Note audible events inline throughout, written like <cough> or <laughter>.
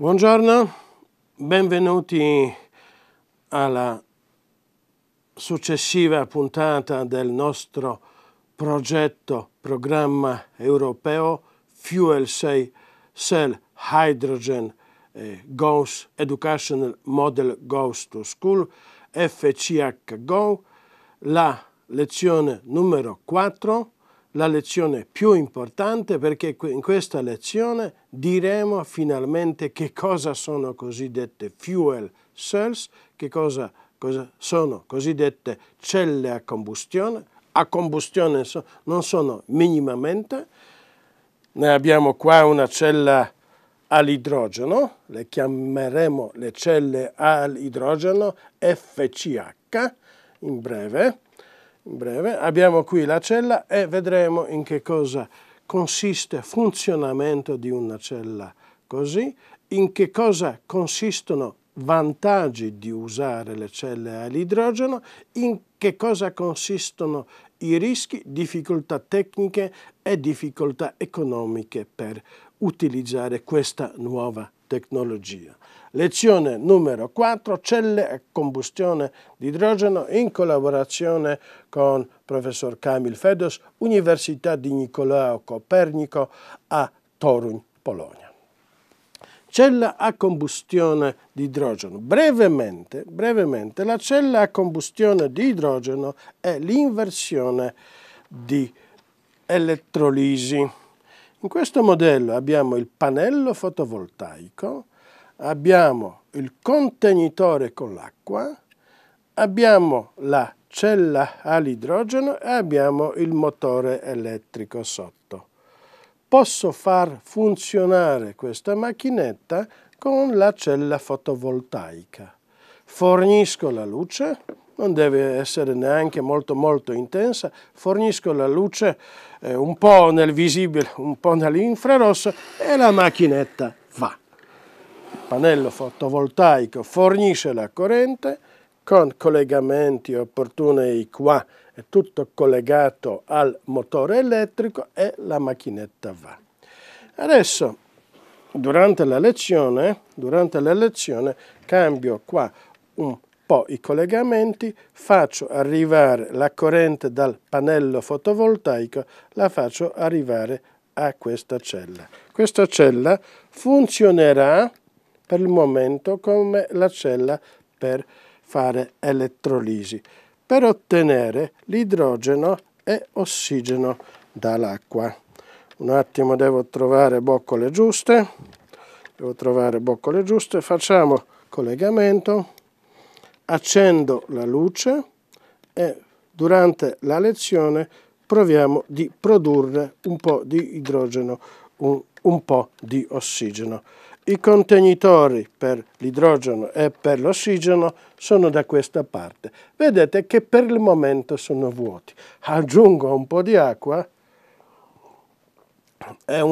Buongiorno, benvenuti alla successiva puntata del nostro progetto programma europeo Fuel Cell Hydrogen eh, Goes Educational Model Goes to School FCH Go, la lezione numero 4 la lezione più importante perché in questa lezione diremo finalmente che cosa sono cosiddette fuel cells, che cosa, cosa sono cosiddette celle a combustione. A combustione so, non sono minimamente. Ne abbiamo qua una cella all'idrogeno, le chiameremo le celle all'idrogeno FCH in breve breve. Abbiamo qui la cella e vedremo in che cosa consiste il funzionamento di una cella così, in che cosa consistono vantaggi di usare le celle all'idrogeno, in che cosa consistono i rischi, difficoltà tecniche e difficoltà economiche per usare utilizzare questa nuova tecnologia. Lezione numero 4, celle a combustione di idrogeno in collaborazione con professor Kamil Fedos, Università di Nicolao Copernico a Torun, Polonia. Cella a combustione di idrogeno. Brevemente, brevemente la cella a combustione di idrogeno è l'inversione di elettrolisi. In questo modello abbiamo il pannello fotovoltaico, abbiamo il contenitore con l'acqua, abbiamo la cella all'idrogeno e abbiamo il motore elettrico sotto. Posso far funzionare questa macchinetta con la cella fotovoltaica. Fornisco la luce non deve essere neanche molto molto intensa, fornisco la luce eh, un po' nel visibile, un po' nell'infrarosso e la macchinetta va. Il pannello fotovoltaico fornisce la corrente con collegamenti opportuni qua, è tutto collegato al motore elettrico e la macchinetta va. Adesso durante la lezione, durante la lezione cambio qua un poi i collegamenti, faccio arrivare la corrente dal pannello fotovoltaico, la faccio arrivare a questa cella. Questa cella funzionerà per il momento come la cella per fare elettrolisi, per ottenere l'idrogeno e ossigeno dall'acqua. Un attimo devo trovare boccole giuste, devo trovare boccole giuste, facciamo collegamento, accendo la luce e durante la lezione proviamo di produrre un po' di idrogeno, un, un po' di ossigeno. I contenitori per l'idrogeno e per l'ossigeno sono da questa parte. Vedete che per il momento sono vuoti. Aggiungo un po' di acqua, è,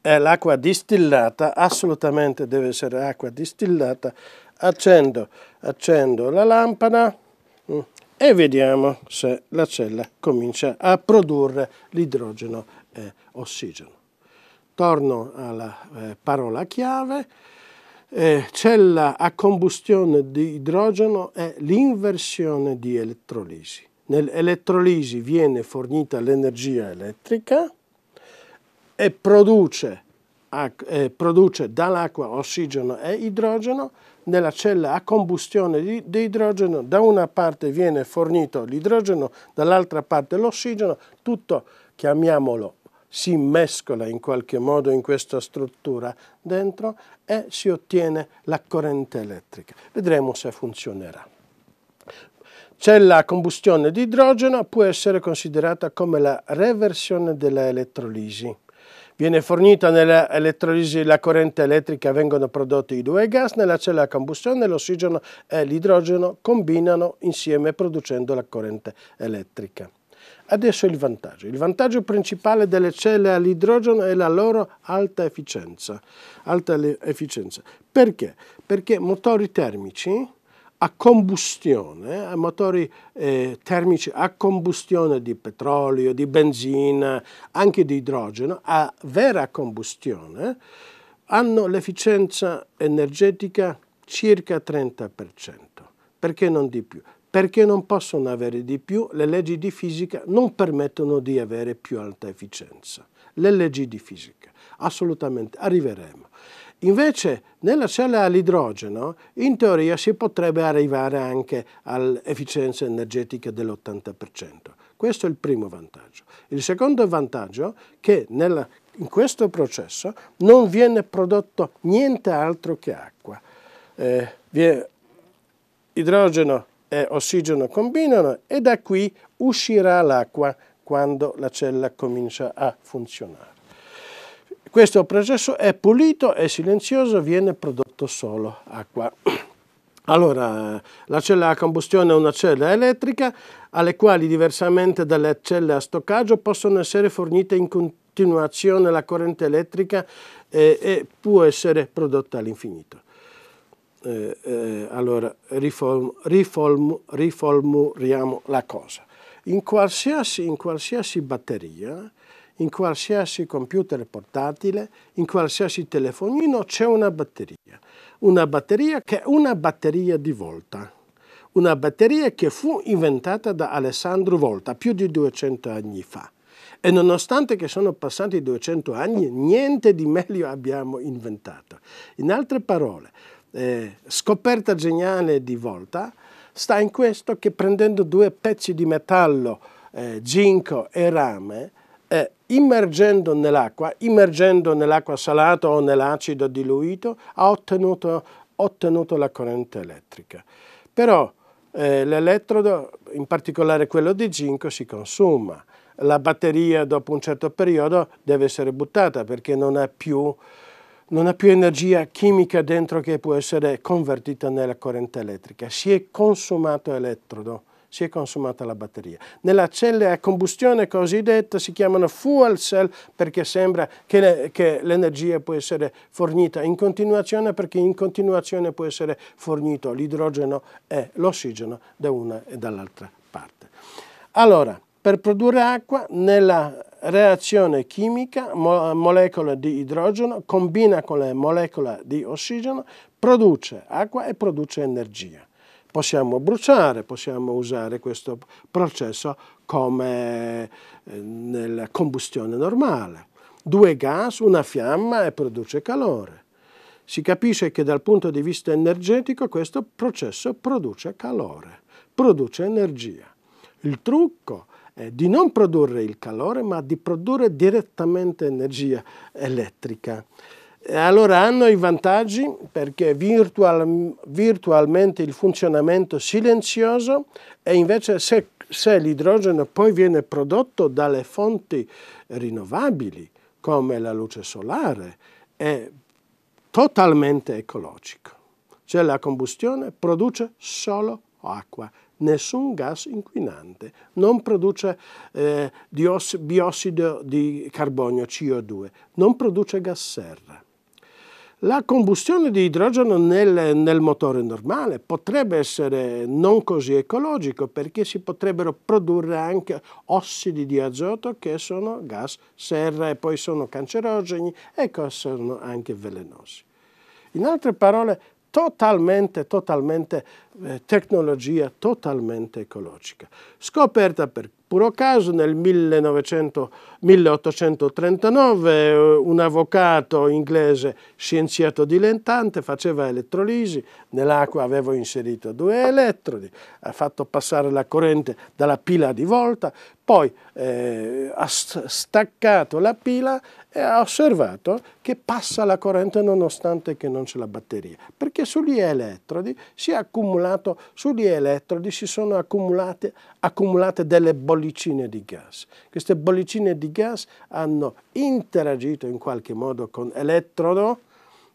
è l'acqua distillata, assolutamente deve essere acqua distillata, accendo, accendo la lampada mm, e vediamo se la cella comincia a produrre l'idrogeno e ossigeno. Torno alla eh, parola chiave, eh, cella a combustione di idrogeno è l'inversione di elettrolisi. Nell'elettrolisi viene fornita l'energia elettrica e produce eh, produce dall'acqua ossigeno e idrogeno, nella cella a combustione di, di idrogeno da una parte viene fornito l'idrogeno, dall'altra parte l'ossigeno, tutto, chiamiamolo, si mescola in qualche modo in questa struttura dentro e si ottiene la corrente elettrica. Vedremo se funzionerà. Cella a combustione di idrogeno può essere considerata come la reversione della elettrolisi. Viene fornita nell'elettrolisi la corrente elettrica, vengono prodotti i due gas, nella cella a combustione l'ossigeno e l'idrogeno combinano insieme producendo la corrente elettrica. Adesso il vantaggio. Il vantaggio principale delle celle all'idrogeno è la loro alta efficienza. alta efficienza. Perché? Perché motori termici a combustione, eh, a motori eh, termici a combustione di petrolio, di benzina, anche di idrogeno, a vera combustione, hanno l'efficienza energetica circa 30%. Perché non di più? Perché non possono avere di più, le leggi di fisica non permettono di avere più alta efficienza. Le leggi di fisica, assolutamente, arriveremo. Invece nella cella all'idrogeno in teoria si potrebbe arrivare anche all'efficienza energetica dell'80%. Questo è il primo vantaggio. Il secondo vantaggio è che nella, in questo processo non viene prodotto niente altro che acqua. Eh, idrogeno e ossigeno combinano e da qui uscirà l'acqua quando la cella comincia a funzionare. Questo processo è pulito e silenzioso, viene prodotto solo acqua. <clears throat> Allora, la cella a combustione è una cella elettrica alle quali, diversamente dalle celle a stoccaggio, possono essere fornite in continuazione la corrente elettrica e, e può essere prodotta all'infinito. Eh, eh, allora, riform, riform, riformuriamo la cosa. In qualsiasi, in qualsiasi batteria in qualsiasi computer portatile, in qualsiasi telefonino c'è una batteria. Una batteria che è una batteria di Volta. Una batteria che fu inventata da Alessandro Volta più di 200 anni fa. E nonostante che sono passati 200 anni, niente di meglio abbiamo inventato. In altre parole, eh, scoperta geniale di Volta sta in questo che prendendo due pezzi di metallo, eh, ginco e rame, eh, immergendo nell'acqua, immergendo nell'acqua salata o nell'acido diluito, ha ottenuto, ottenuto, la corrente elettrica. Però eh, l'elettrodo, in particolare quello di zinco, si consuma. La batteria dopo un certo periodo deve essere buttata perché non ha più, non ha più energia chimica dentro che può essere convertita nella corrente elettrica. Si è consumato elettrodo si è consumata la batteria. Nella cella a eh, combustione cosiddetta si chiamano fuel cell perché sembra che, che l'energia può essere fornita in continuazione perché in continuazione può essere fornito l'idrogeno e l'ossigeno da una e dall'altra parte. Allora, per produrre acqua nella reazione chimica mo molecola di idrogeno combina con le molecole di ossigeno, produce acqua e produce energia possiamo bruciare, possiamo usare questo processo come eh, nella combustione normale. Due gas, una fiamma e produce calore. Si capisce che dal punto di vista energetico questo processo produce calore, produce energia. Il trucco è di non produrre il calore ma di produrre direttamente energia elettrica. Eh, allora hanno i vantaggi perché virtual, virtualmente il funzionamento silenzioso e invece se, se l'idrogeno poi viene prodotto dalle fonti rinnovabili come la luce solare è totalmente ecologico. Cioè la combustione produce solo acqua, nessun gas inquinante, non produce eh, biossido di carbonio CO2, non produce gas serra. La combustione di idrogeno nel, nel, motore normale potrebbe essere non così ecologico perché si potrebbero produrre anche ossidi di azoto che sono gas serra e poi sono cancerogeni e sono anche velenosi. In altre parole, totalmente, totalmente eh, tecnologia totalmente ecologica, scoperta per puro caso, nel 1900, 1839 eh, un avvocato inglese scienziato dilettante faceva elettrolisi, nell'acqua avevo inserito due elettrodi, ha fatto passare la corrente dalla pila di volta, poi eh, ha staccato la pila e ha osservato che passa la corrente nonostante che non c'è la batteria, perché sugli elettrodi si, accumulato, sugli elettrodi si sono accumulate, accumulate delle bollicine di gas. Queste bollicine di gas hanno interagito in qualche modo con elettrodo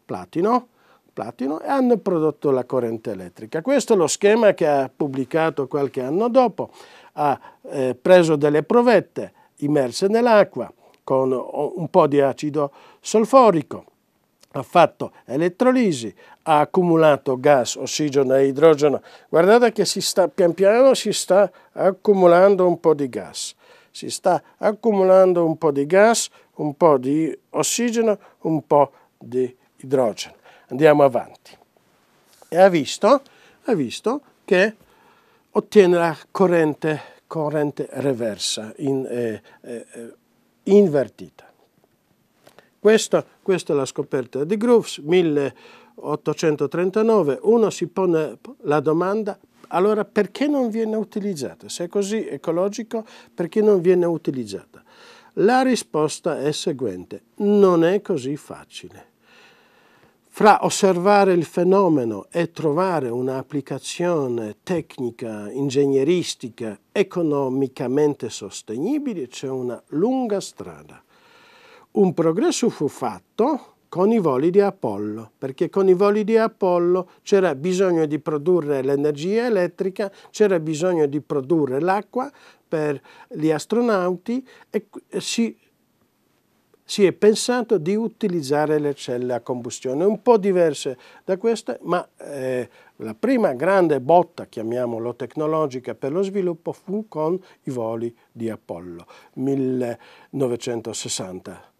platino, platino e hanno prodotto la corrente elettrica. Questo è lo schema che ha pubblicato qualche anno dopo ha eh, preso delle provette immerse nell'acqua con un po' di acido solforico, ha fatto elettrolisi, ha accumulato gas, ossigeno e idrogeno. Guardate che si sta, pian piano si sta accumulando un po' di gas. Si sta accumulando un po' di gas, un po' di ossigeno, un po' di idrogeno. Andiamo avanti. E ha visto, ha visto che ottiene corrente, corrente reversa, in, eh, eh, invertita. Questa, questa, è la scoperta di Groves, 1839. Uno si pone la domanda, allora perché non viene utilizzata? Se è così ecologico, perché non viene utilizzata? La risposta è seguente, non è così facile fra osservare il fenomeno e trovare un'applicazione tecnica, ingegneristica, economicamente sostenibile c'è una lunga strada. Un progresso fu fatto con i voli di Apollo, perché con i voli di Apollo c'era bisogno di produrre l'energia elettrica, c'era bisogno di produrre l'acqua per gli astronauti e eh, si si è pensato di utilizzare le celle a combustione, un po' diverse da queste, ma eh, la prima grande botta, chiamiamolo tecnologica, per lo sviluppo fu con i voli di Apollo 1960.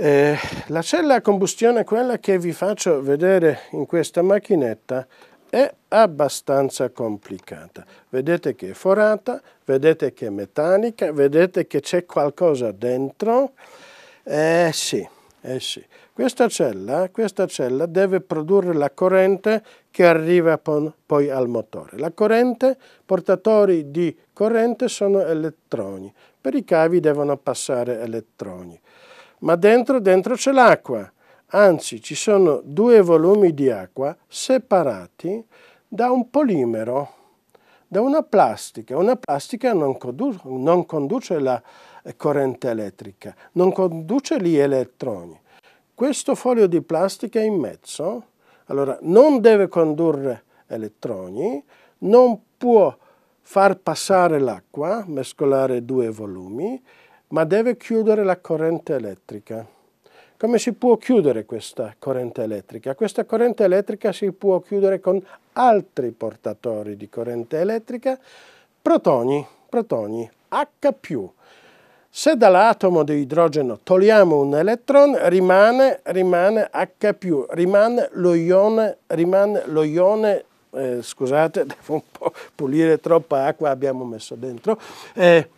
Eh, la cella a combustione, quella che vi faccio vedere in questa macchinetta, è abbastanza complicata. Vedete che è forata, vedete che è metallica, vedete che c'è qualcosa dentro eh sì, eh sì. Questa cella, questa cella, deve produrre la corrente che arriva poi al motore. La corrente, portatori di corrente sono elettroni, per i cavi devono passare elettroni. Ma dentro, dentro c'è l'acqua, anzi ci sono due volumi di acqua separati da un polimero, da una plastica. Una plastica non, condu non conduce la corrente eh, corrente elettrica, non conduce gli elettroni. Questo foglio di plastica in mezzo, allora, non deve condurre elettroni, non può far passare l'acqua, mescolare due volumi, ma deve chiudere la corrente elettrica. Come si può chiudere questa corrente elettrica? Questa corrente elettrica si può chiudere con altri portatori di corrente elettrica, protoni, protoni H+, se dall'atomo di idrogeno togliamo un elettrone, rimane, rimane H+, rimane lo ione, rimane lo ione eh, scusate, <laughs> devo un po' pulire troppa acqua, abbiamo messo dentro, eh,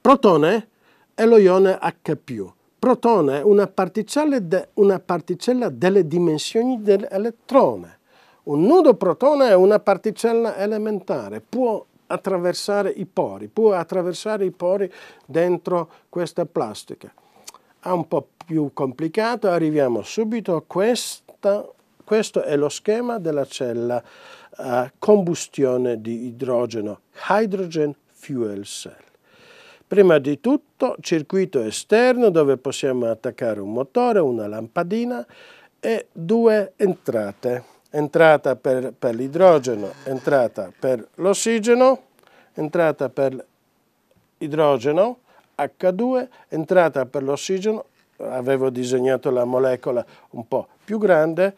protone e lo ione H+. Protone è una, de, una particella delle dimensioni dell'elettrone. Un nudo protone è una particella elementare, può attraversare i pori, può attraversare i pori dentro questa plastica. È un po' più complicato, arriviamo subito a questa, questo è lo schema della cella a eh, combustione di idrogeno, hydrogen fuel cell. Prima di tutto circuito esterno dove possiamo attaccare un motore, una lampadina e due entrate entrata per, per l'idrogeno, entrata per l'ossigeno, entrata per l'idrogeno, H2, entrata per l'ossigeno, avevo disegnato la molecola un po' più grande,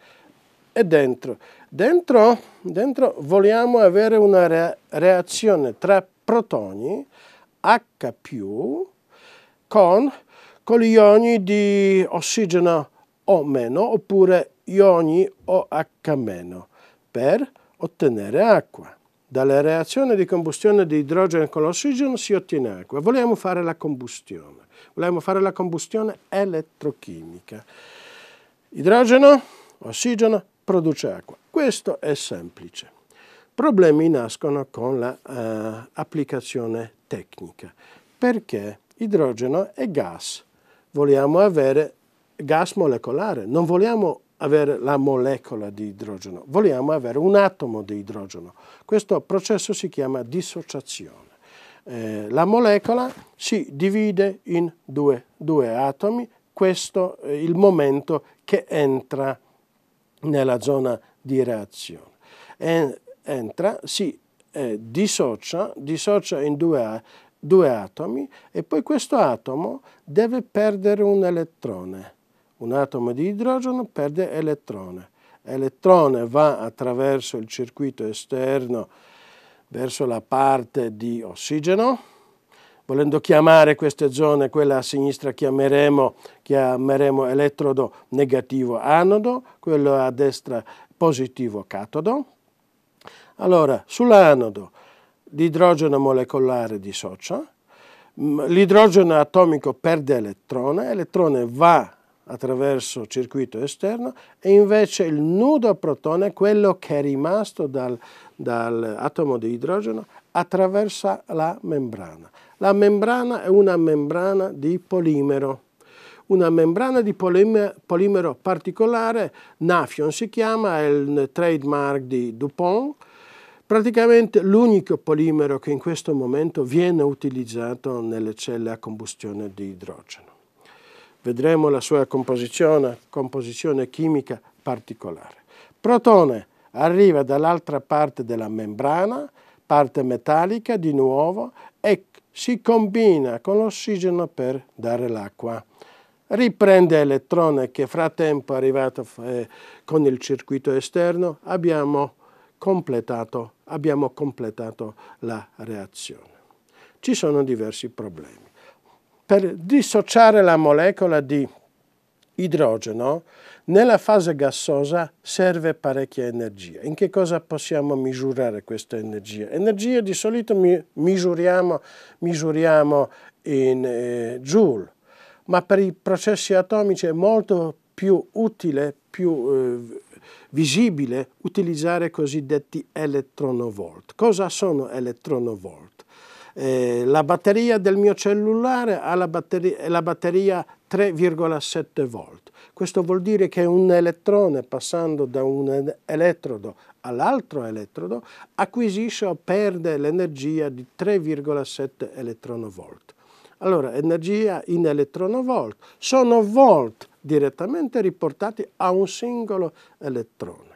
e dentro. Dentro, dentro vogliamo avere una reazione tra protoni H con, con gli ioni di ossigeno o meno, oppure ioni OH- per ottenere acqua. Dalla reazione di combustione di idrogeno con l'ossigeno si ottiene acqua. Vogliamo fare la combustione. Vogliamo fare la combustione elettrochimica. Idrogeno, ossigeno, produce acqua. Questo è semplice. Problemi nascono con l'applicazione la, uh, tecnica. Perché idrogeno è gas. Vogliamo avere gas molecolare. Non vogliamo avere la molecola di idrogeno, vogliamo avere un atomo di idrogeno. Questo processo si chiama dissociazione. Eh, la molecola si divide in due, due atomi, questo è il momento che entra nella zona di reazione. En entra, si eh, dissocia, dissocia in due, due atomi e poi questo atomo deve perdere un elettrone un atomo di idrogeno perde elettrone. Elettrone va attraverso il circuito esterno verso la parte di ossigeno. Volendo chiamare queste zone, quella a sinistra chiameremo, chiameremo elettrodo negativo anodo, quello a destra positivo catodo. Allora, sull'anodo l'idrogeno molecolare dissocia, mm, l'idrogeno atomico perde elettrone, l'elettrone va attraverso circuito esterno e invece il nudo protone, quello che è rimasto dal, dall'atomo di idrogeno, attraversa la membrana. La membrana è una membrana di polimero una membrana di polimero particolare, Nafion si chiama, è il trademark di Dupont, praticamente l'unico polimero che in questo momento viene utilizzato nelle celle a combustione di idrogeno vedremo la sua composizione, composizione chimica particolare. Protone arriva dall'altra parte della membrana, parte metallica di nuovo, e si combina con l'ossigeno per dare l'acqua. Riprende elettrone che frattempo è arrivato eh, con il circuito esterno, abbiamo completato, abbiamo completato la reazione. Ci sono diversi problemi per dissociare la molecola di idrogeno nella fase gassosa serve parecchia energia. In che cosa possiamo misurare questa energia? Energia di solito misuriamo, misuriamo in eh, joule, ma per i processi atomici è molto più utile, più eh, visibile utilizzare cosiddetti elettronovolt. Cosa sono elettronovolt? Eh, la batteria del mio cellulare ha la batteria, la batteria 3,7 volt. Questo vuol dire che un elettrone passando da un elettrodo all'altro elettrodo acquisisce o perde l'energia di 3,7 elettronovolt. Allora, energia in elettronovolt sono volt direttamente riportati a un singolo elettrone.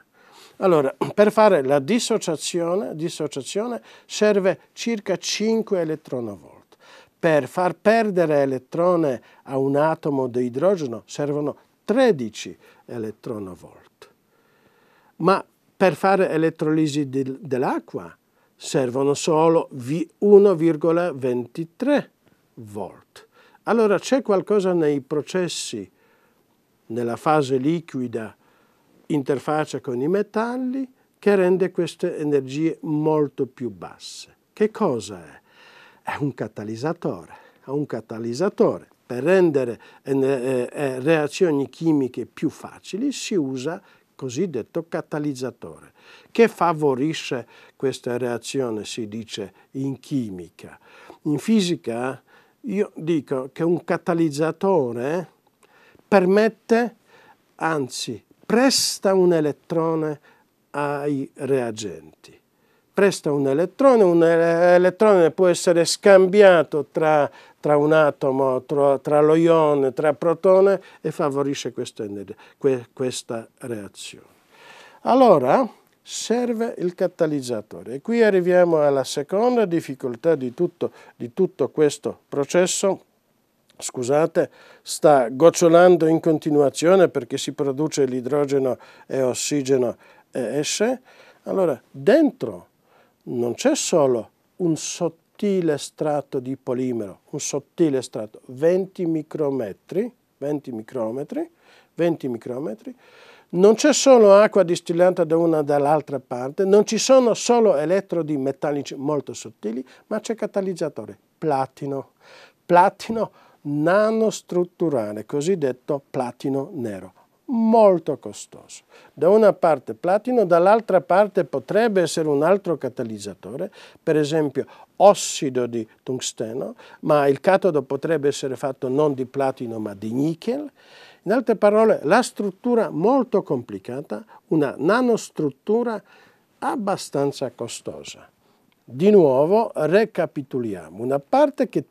Allora, per fare la dissociazione, dissociazione serve circa 5 elettronovolt. Per far perdere elettrone a un atomo di idrogeno servono 13 elettronovolt. Ma per fare elettrolisi dell'acqua servono solo 1,23 volt. Allora c'è qualcosa nei processi, nella fase liquida, interfaccia con i metalli che rende queste energie molto più basse. Che cosa è? È un catalizzatore. È un catalizzatore. Per rendere eh, eh, eh, reazioni chimiche più facili si usa cosiddetto catalizzatore, che favorisce questa reazione, si dice in chimica. In fisica io dico che un catalizzatore permette, anzi presta un elettrone ai reagenti. Presta un elettrone, un elettrone può essere scambiato tra, tra un atomo, tra, tra, lo ione, tra protone e favorisce questa, questa reazione. Allora serve il catalizzatore e qui arriviamo alla seconda difficoltà di tutto, di tutto questo processo scusate, sta gocciolando in continuazione perché si produce l'idrogeno e ossigeno e esce. allora dentro non c'è solo un sottile strato di polimero, un sottile strato, 20 micrometri, 20 micrometri, 20 micrometri, non c'è solo acqua distillata da una dall'altra parte, non ci sono solo elettrodi metallici molto sottili, ma c'è catalizzatore, platino. Platino nanostrutturale, cosiddetto platino nero, molto costoso. Da una parte platino, dall'altra parte potrebbe essere un altro catalizzatore, per esempio ossido di tungsteno, ma il catodo potrebbe essere fatto non di platino ma di nichel. In altre parole, la struttura molto complicata, una nanostruttura abbastanza costosa. Di nuovo recapitoliamo, una parte che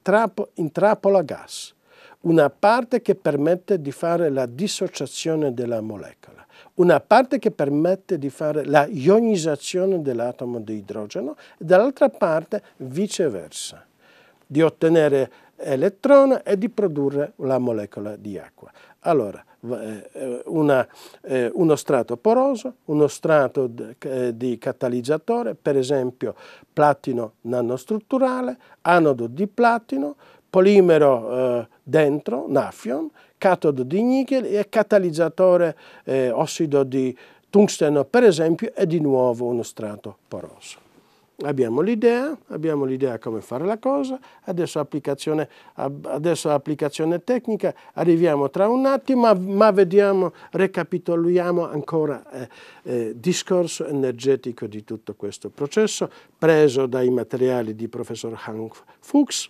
intrappola gas, una parte che permette di fare la dissociazione della molecola, una parte che permette di fare la ionizzazione dell'atomo di idrogeno e dall'altra parte viceversa, di ottenere elettrone e di produrre la molecola di acqua. Allora, eh, eh, una, eh, uno strato poroso, uno strato di catalizzatore, per esempio platino nanostrutturale, anodo di platino, polimero dentro, nafion, catodo di nichel e catalizzatore ossido di tungsteno, per esempio, e di nuovo uno strato poroso abbiamo l'idea, abbiamo l'idea come fare la cosa, adesso applicazione, adesso applicazione tecnica, arriviamo tra un attimo, ma vediamo, recapitoliamo ancora eh, eh, discorso energetico di tutto questo processo preso dai materiali di professor Hank Fuchs,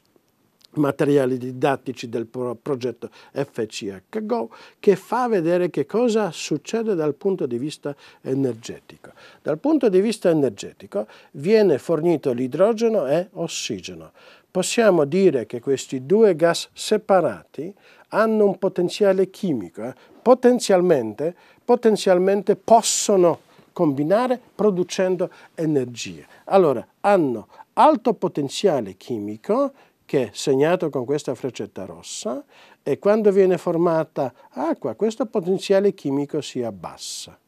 materiali didattici del pro progetto FCHGO che fa vedere che cosa succede dal punto di vista energetico. Dal punto di vista energetico viene fornito l'idrogeno e ossigeno. Possiamo dire che questi due gas separati hanno un potenziale chimico, eh? potenzialmente, potenzialmente possono combinare producendo energie. Allora, hanno alto potenziale chimico che è segnato con questa freccetta rossa e quando viene formata acqua questo potenziale chimico si abbassa.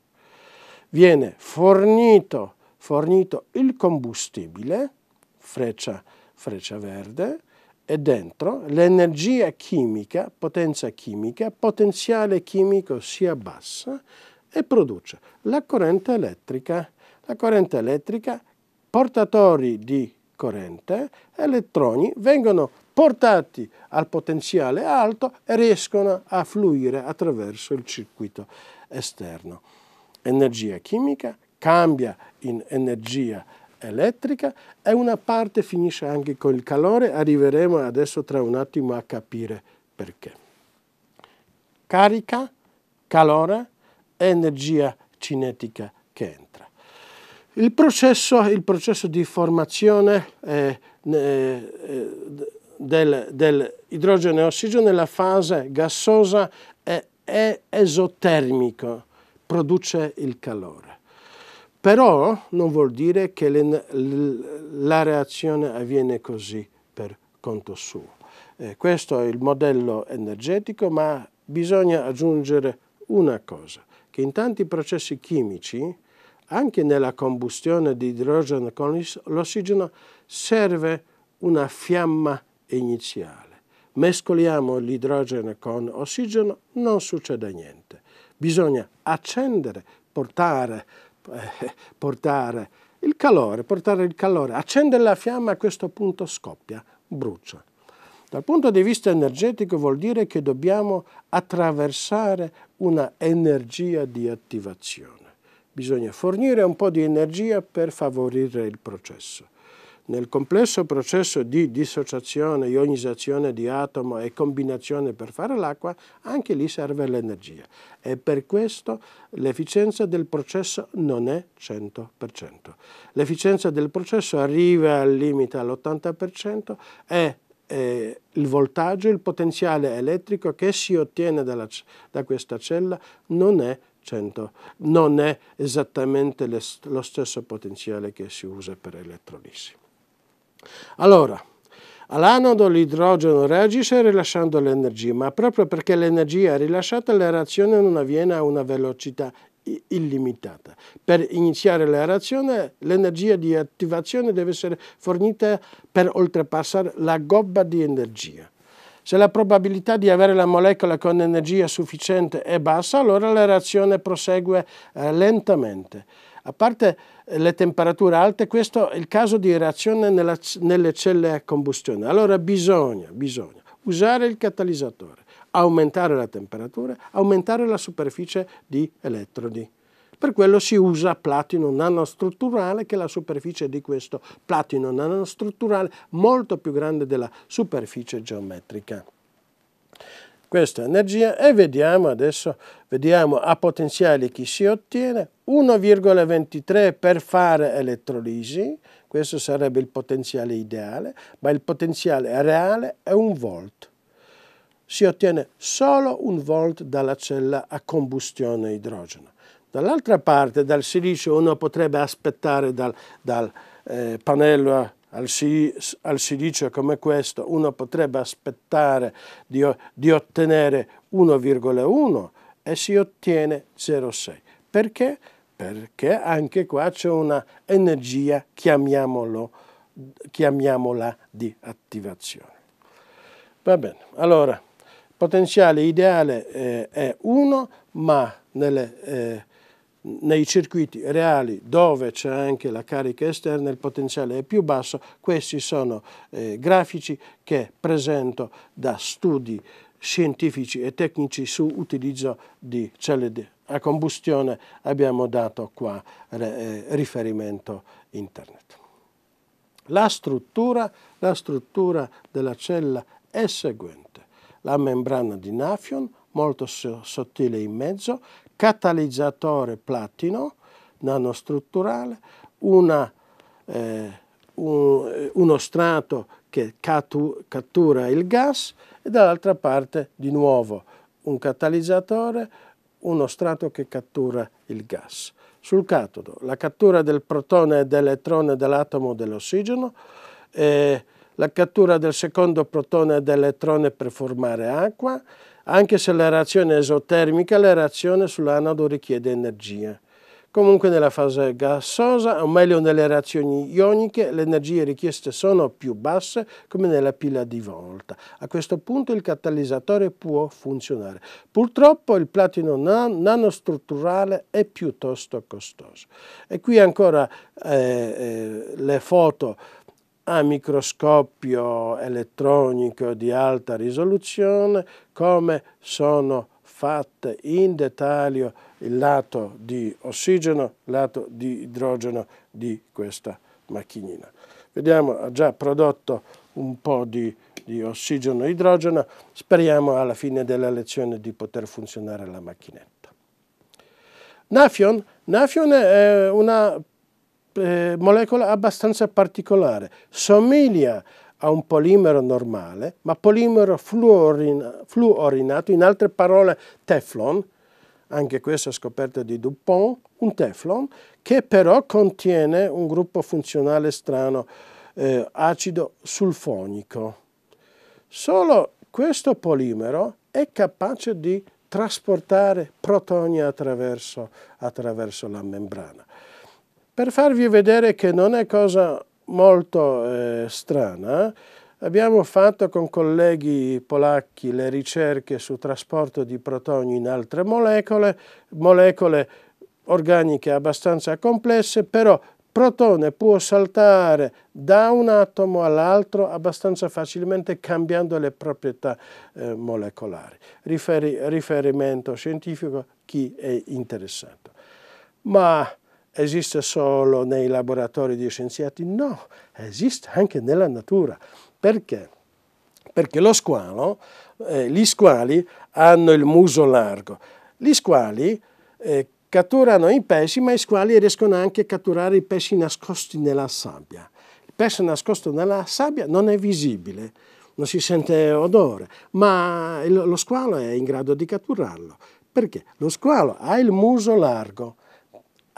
Viene fornito, fornito il combustibile, freccia, freccia verde, e dentro l'energia chimica, potenza chimica, potenziale chimico si abbassa e produce la corrente elettrica. La corrente elettrica portatori di corrente, elettroni vengono portati al potenziale alto e riescono a fluire attraverso il circuito esterno. Energia chimica cambia in energia elettrica e una parte finisce anche con il calore, arriveremo adesso tra un attimo a capire perché. Carica, calore, energia cinetica che entra. Il processo, il processo di formazione eh, eh, del, del idrogeno e ossigeno nella fase gassosa è, è esotermico, produce il calore. Però non vuol dire che le, la reazione avviene così per conto suo. Eh, questo è il modello energetico, ma bisogna aggiungere una cosa, che in tanti processi chimici anche nella combustione di idrogeno con l'ossigeno serve una fiamma iniziale. Mescoliamo l'idrogeno con ossigeno, non succede niente. Bisogna accendere, portare, eh, portare il calore, portare il calore, accendere la fiamma, a questo punto scoppia, brucia. Dal punto di vista energetico vuol dire che dobbiamo attraversare una energia di attivazione. Bisogna fornire un po' di energia per favorire il processo. Nel complesso processo di dissociazione, ionizzazione di atomo e combinazione per fare l'acqua, anche lì serve l'energia. E per questo l'efficienza del processo non è 100%. L'efficienza del processo arriva al limite all'80% e il voltaggio, il potenziale elettrico che si ottiene dalla, da questa cella non è 100%. 100, non è esattamente lo stesso potenziale che si usa per elettrolisi. Allora, all'anodo l'idrogeno reagisce rilasciando l'energia, ma proprio perché l'energia è rilasciata la reazione non avviene a una velocità illimitata. Per iniziare la reazione l'energia di attivazione deve essere fornita per oltrepassare la gobba di energia. Se la probabilità di avere la molecola con energia sufficiente è bassa, allora la reazione prosegue eh, lentamente. A parte eh, le temperature alte, questo è il caso di reazione nella, nelle celle a combustione. Allora bisogna, bisogna usare il catalizzatore, aumentare la temperatura, aumentare la superficie di elettrodi. Per quello si usa platino nanostrutturale che è la superficie di questo platino nanostrutturale molto più grande della superficie geometrica questa energia e vediamo adesso vediamo a potenziali chi si ottiene 1,23 per fare elettrolisi questo sarebbe il potenziale ideale ma il potenziale reale è un volt si ottiene solo un volt dalla cella a combustione idrogeno Dall'altra parte dal silicio uno potrebbe aspettare dal, dal eh, pannello al, al, silicio come questo, uno potrebbe aspettare di, di ottenere 1,1 e si ottiene 0,6. Perché? Perché anche qua c'è una energia, chiamiamola di attivazione. Va bene, allora, potenziale ideale eh, è 1, ma nelle... Eh, nei circuiti reali dove c'è anche la carica esterna il potenziale è più basso, questi sono eh, grafici che presento da studi scientifici e tecnici su utilizzo di celle a combustione, abbiamo dato qua eh, riferimento internet. La struttura, la struttura della cella è seguente, la membrana di Nafion molto sottile in mezzo, catalizzatore platino nanostrutturale, una, eh, un, eh, uno strato che catu, cattura il gas e dall'altra parte di nuovo un catalizzatore, uno strato che cattura il gas. Sul catodo la cattura del protone e dell'elettrone dell'atomo dell'ossigeno eh, la cattura del secondo protone ed elettrone per formare acqua, anche se la reazione è esotermica, la reazione sull'anodo richiede energia. Comunque nella fase gassosa, o meglio nelle reazioni ioniche, le energie richieste sono più basse come nella pila di volta. A questo punto il catalizzatore può funzionare. Purtroppo il platino nanostrutturale è piuttosto costoso. E qui ancora eh, eh, le foto a microscopio elettronico di alta risoluzione come sono fatte in dettaglio il lato di ossigeno, il lato di idrogeno di questa macchinina. Vediamo, ha già prodotto un po' di, di ossigeno e idrogeno, speriamo alla fine della lezione di poter funzionare la macchinetta. Nafion, Nafion è una eh, molecola abbastanza particolare, somiglia a un polimero normale, ma polimero fluorina, fluorinato, in altre parole teflon, anche questa scoperta di Dupont, un teflon che però contiene un gruppo funzionale strano, eh, acido sulfonico. Solo questo polimero è capace di trasportare protoni attraverso, attraverso la membrana. Per farvi vedere che non è cosa molto eh, strana, abbiamo fatto con colleghi polacchi le ricerche su trasporto di protoni in altre molecole, molecole organiche abbastanza complesse, però protone può saltare da un atomo all'altro abbastanza facilmente cambiando le proprietà eh, molecolari. Riferi riferimento scientifico chi è interessato. Ma esiste solo nei laboratori di scienziati? No, esiste anche nella natura. Perché? Perché lo squalo, eh, gli squali hanno il muso largo. Gli squali eh, catturano i pesci, ma i squali riescono anche a catturare i pesci nascosti nella sabbia. Il pesce nascosto nella sabbia non è visibile, non si sente odore, ma lo squalo è in grado di catturarlo. Perché? Lo squalo ha il muso largo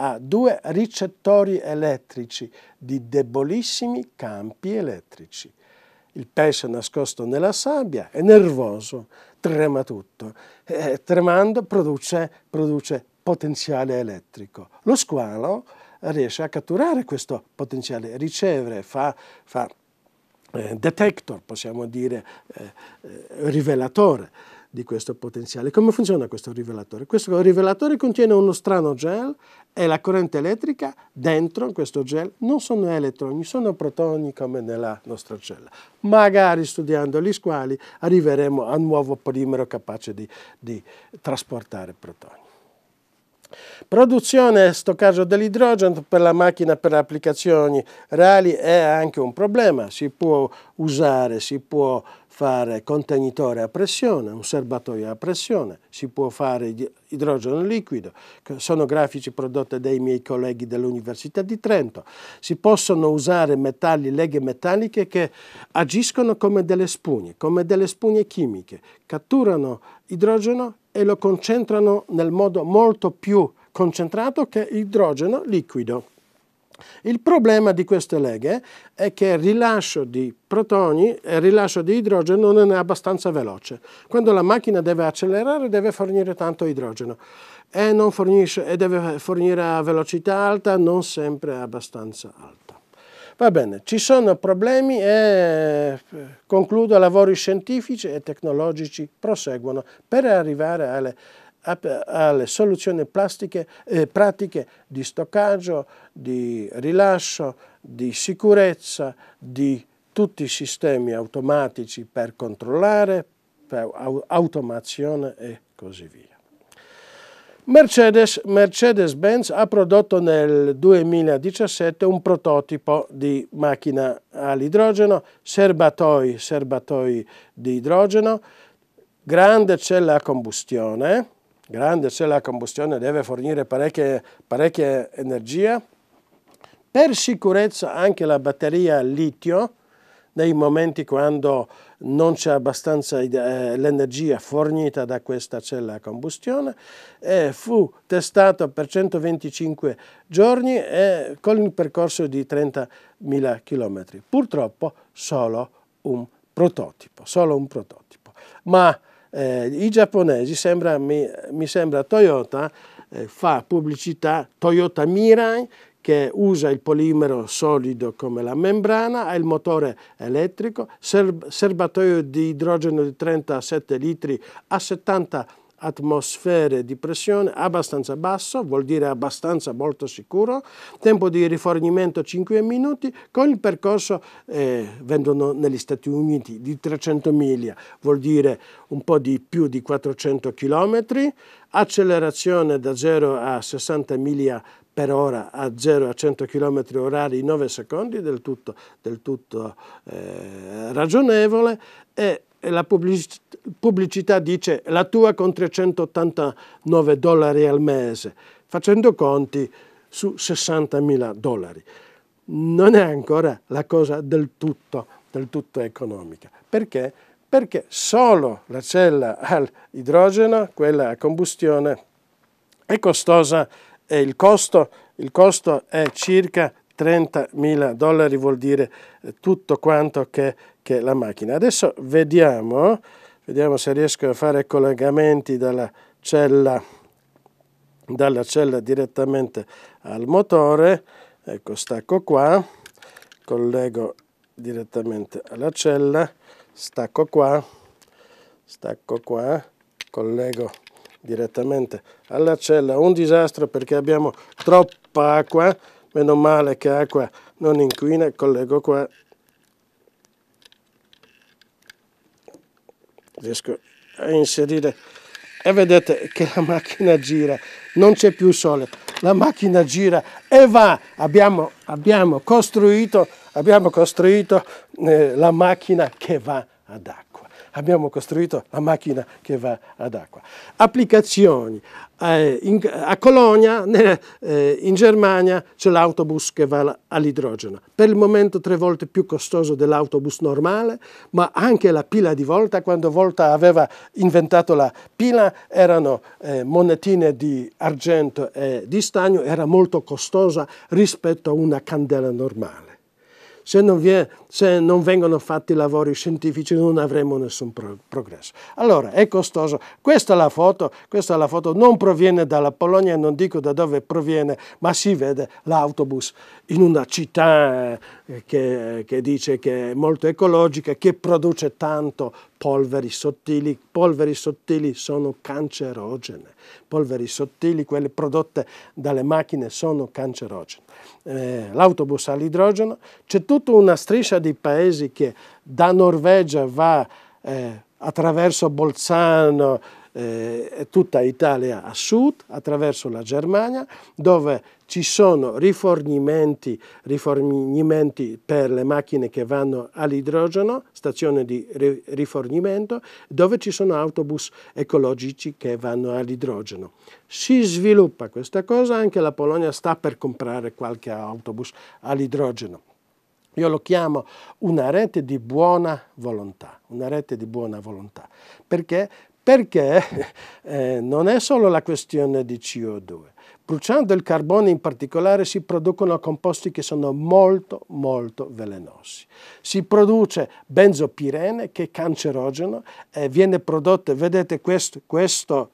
ha due ricettori elettrici di debolissimi campi elettrici. Il pesce nascosto nella sabbia è nervoso, trema tutto. E, eh, tremando produce, produce potenziale elettrico. Lo squalo riesce a catturare questo potenziale, riceve, fa, fa eh, detector, possiamo dire, eh, eh, rivelatore di questo potenziale. Come funziona questo rivelatore? Questo rivelatore contiene uno strano gel e la corrente elettrica dentro questo gel non sono elettroni, sono protoni come nella nostra cella. Magari studiando gli squali arriveremo a un nuovo polimero capace di, di trasportare protoni. Produzione e stoccaggio dell'idrogeno per la macchina per le applicazioni reali è anche un problema, si può usare, si può fare contenitore a pressione, un serbatoio a pressione, si può fare idrogeno liquido, sono grafici prodotti dai miei colleghi dell'Università di Trento, si possono usare metalli, leghe metalliche che agiscono come delle spugne, come delle spugne chimiche, catturano idrogeno e lo concentrano nel modo molto più concentrato che idrogeno liquido. Il problema di queste leghe è che il rilascio di protoni e eh, il rilascio di idrogeno non è abbastanza veloce. Quando la macchina deve accelerare deve fornire tanto idrogeno e, fornisce, e deve fornire a velocità alta, non sempre abbastanza alta. Va bene, ci sono problemi e eh, concludo, lavori scientifici e tecnologici proseguono per arrivare alle alle soluzioni plastiche, eh, pratiche di stoccaggio, di rilascio, di sicurezza, di tutti i sistemi automatici per controllare, per automazione e così via. Mercedes-Benz Mercedes ha prodotto nel 2017 un prototipo di macchina all'idrogeno, serbatoi, serbatoi di idrogeno, grande cella a combustione, grande, se la combustione deve fornire parecchia, parecchia energia, per sicurezza anche la batteria litio, nei momenti quando non c'è abbastanza eh, l'energia fornita da questa cella a combustione, eh, fu testato per 125 giorni e con il percorso di 30.000 km. Purtroppo solo un prototipo, solo un prototipo. Ma eh, i giapponesi, sembra, mi, mi, sembra Toyota, eh, fa pubblicità Toyota Mirai che usa il polimero solido come la membrana, ha il motore elettrico, serbatoio di idrogeno di 37 litri a 70 litri atmosfere di pressione abbastanza basso, vuol dire abbastanza molto sicuro, tempo di rifornimento 5 minuti, con il percorso, eh, vendono negli Stati Uniti, di 300 miglia, vuol dire un po' di più di 400 km, accelerazione da 0 a 60 miglia per ora a 0 a 100 km orari 9 secondi, del tutto, del tutto eh, ragionevole, e la pubblicità dice la tua con 389 dollari al mese, facendo conti su 60.000 dollari. Non è ancora la cosa del tutto, del tutto economica. Perché? Perché solo la cella all'idrogeno, quella a combustione, è costosa e il costo, il costo è circa 30.000 dollari vuol dire eh, tutto quanto che, che la macchina. Adesso vediamo, vediamo se riesco a fare collegamenti dalla cella, dalla cella direttamente al motore. Ecco, stacco qua, collego direttamente alla cella, stacco qua, stacco qua, collego direttamente alla cella. Un disastro perché abbiamo troppa acqua meno male che acqua non inquina, collego qua, riesco a inserire e vedete che la macchina gira, non c'è più sole, la macchina gira e va, abbiamo, abbiamo costruito, abbiamo costruito eh, la macchina che va ad acqua abbiamo costruito la macchina che va ad acqua. Applicazioni. Eh, in, a Colonia, eh, in Germania, c'è l'autobus che va all'idrogeno. Per il momento tre volte più costoso dell'autobus normale, ma anche la pila di Volta, quando Volta aveva inventato la pila, erano eh, monetine di argento e di stagno, era molto costosa rispetto a una candela normale se non, vi è, se non vengono fatti lavori scientifici non avremo nessun pro progresso. Allora, è costoso. Questa è la foto, questa è la foto non proviene dalla Polonia, non dico da dove proviene, ma si vede l'autobus in una città eh, che, che dice che è molto ecologica, che produce tanto polveri sottili. Polveri sottili sono cancerogene polveri sottili, quelle prodotte dalle macchine sono cancerogene. Eh, l'autobus all'idrogeno, c'è tutta una striscia di paesi che da Norvegia va eh, attraverso Bolzano, eh, tutta Italia a sud, attraverso la Germania, dove ci sono rifornimenti, rifornimenti, per le macchine che vanno all'idrogeno, stazione di rifornimento, dove ci sono autobus ecologici che vanno all'idrogeno. Si sviluppa questa cosa, anche la Polonia sta per comprare qualche autobus all'idrogeno. Io lo chiamo una rete di buona volontà, una rete di buona volontà, perché, perché <laughs> eh, non è solo la questione di CO2, Bruciando il carbone in particolare si producono composti che sono molto molto velenosi. Si produce benzopirene che è cancerogeno, e viene prodotto, vedete questo, questo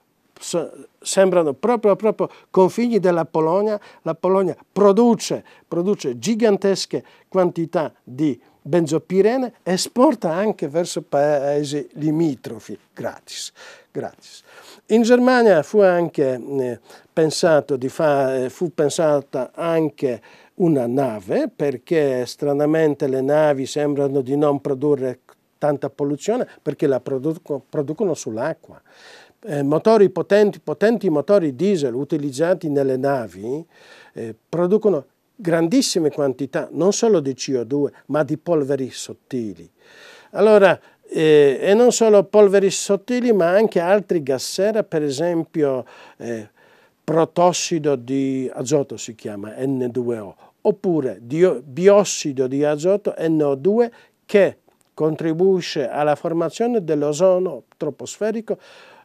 sembrano proprio, proprio, confini della Polonia, la Polonia produce, produce gigantesche quantità di benzopirene benzopirene esporta anche verso paesi limitrofi, gratis. gratis. In Germania fu, anche, eh, pensato di fare, eh, fu pensata anche una nave, perché stranamente le navi sembrano di non produrre tanta polluzione, perché la producono, producono sull'acqua. Eh, motori potenti, potenti motori diesel utilizzati nelle navi eh, producono grandissime quantità, non solo di CO2, ma di polveri sottili. Allora, eh, e non solo polveri sottili, ma anche altri gas sera, per esempio eh, protossido di azoto si chiama N2O, oppure dio, biossido di azoto NO2 che contribuisce alla formazione dell'ozono troposferico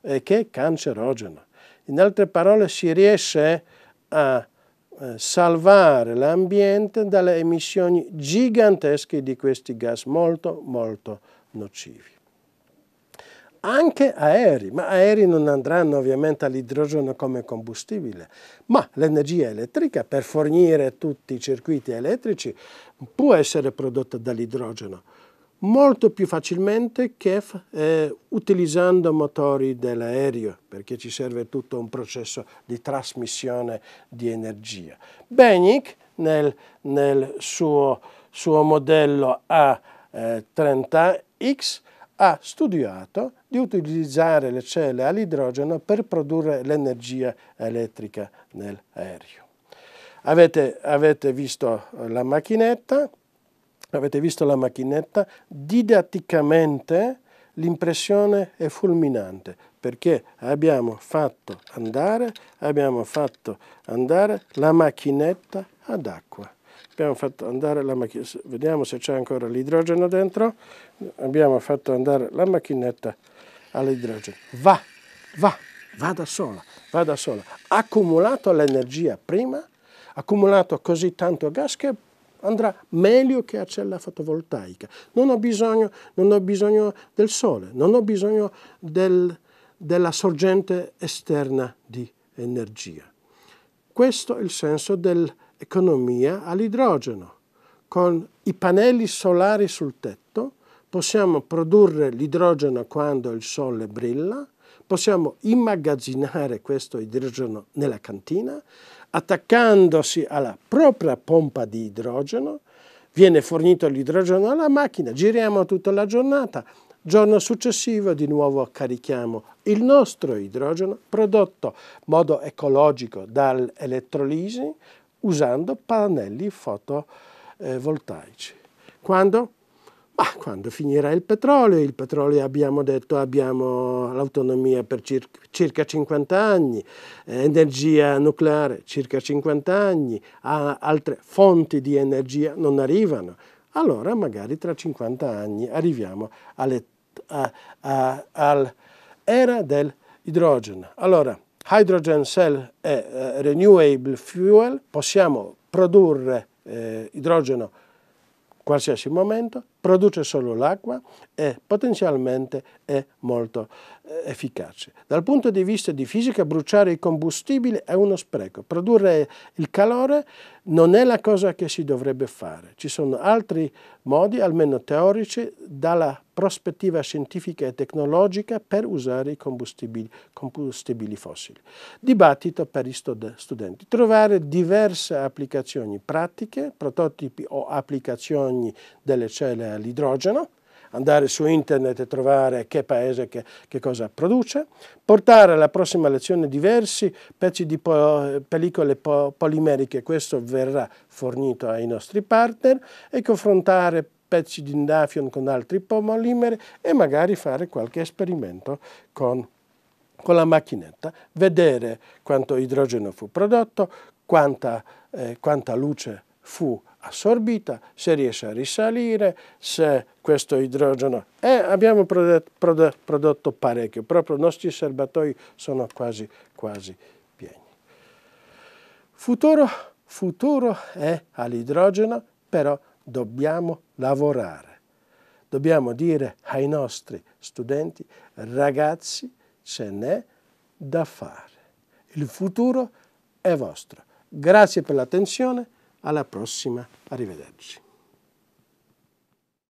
eh, che è cancerogeno. In altre parole si riesce a eh, salvare l'ambiente dalle emissioni gigantesche di questi gas molto molto nocivi. Anche aerei, ma aerei non andranno ovviamente all'idrogeno come combustibile, ma l'energia elettrica per fornire tutti i circuiti elettrici può essere prodotta dall'idrogeno molto più facilmente che eh, utilizzando motori dell'aereo, perché ci serve tutto un processo di trasmissione di energia. Benik nel, nel suo, suo, modello A30X ha studiato di utilizzare le celle all'idrogeno per produrre l'energia elettrica nell'aereo. Avete, avete visto la macchinetta, avete visto la macchinetta, didatticamente l'impressione è fulminante perché abbiamo fatto andare, abbiamo fatto andare la macchinetta ad acqua. Abbiamo fatto andare la macchinetta, vediamo se c'è ancora l'idrogeno dentro, abbiamo fatto andare la macchinetta all'idrogeno. Va, va, va da sola, va da sola. accumulato l'energia prima, accumulato così tanto gas che andrà meglio che a cella fotovoltaica. Non ho bisogno, non ho bisogno del sole, non ho bisogno del, della sorgente esterna di energia. Questo è il senso dell'economia all'idrogeno. Con i pannelli solari sul tetto possiamo produrre l'idrogeno quando il sole brilla, possiamo immagazzinare questo idrogeno nella cantina, attaccandosi alla propria pompa di idrogeno, viene fornito l'idrogeno alla macchina, giriamo tutta la giornata, giorno successivo di nuovo carichiamo il nostro idrogeno prodotto in modo ecologico dall'elettrolisi usando pannelli fotovoltaici. Quando? Ma quando finirà il petrolio? Il petrolio abbiamo detto abbiamo l'autonomia per circa 50 anni, eh, energia nucleare circa 50 anni, altre fonti di energia non arrivano. Allora magari tra 50 anni arriviamo all'era dell'idrogeno. Allora, hydrogen cell è uh, renewable fuel, possiamo produrre eh, idrogeno qualsiasi momento, produce solo l'acqua e potenzialmente è molto eh, efficace. Dal punto di vista di fisica bruciare i combustibili è uno spreco, produrre il calore non è la cosa che si dovrebbe fare, ci sono altri modi, almeno teorici, dalla prospettiva scientifica e tecnologica per usare i combustibili, combustibili fossili. Dibattito per gli studenti. Trovare diverse applicazioni pratiche, prototipi o applicazioni delle celle l'idrogeno, andare su internet e trovare che paese che, che, cosa produce, portare alla prossima lezione diversi pezzi di po pellicole po polimeriche, questo verrà fornito ai nostri partner, e confrontare pezzi di indafion con altri polimeri e magari fare qualche esperimento con, con la macchinetta, vedere quanto idrogeno fu prodotto, quanta, eh, quanta luce fu assorbita, se riesce a risalire, se questo idrogeno... E abbiamo prodotto parecchio, proprio i nostri serbatoi sono quasi, quasi pieni. Futuro, futuro è all'idrogeno, però dobbiamo lavorare. Dobbiamo dire ai nostri studenti, ragazzi, ce n'è da fare. Il futuro è vostro. Grazie per l'attenzione alla prossima, arrivederci.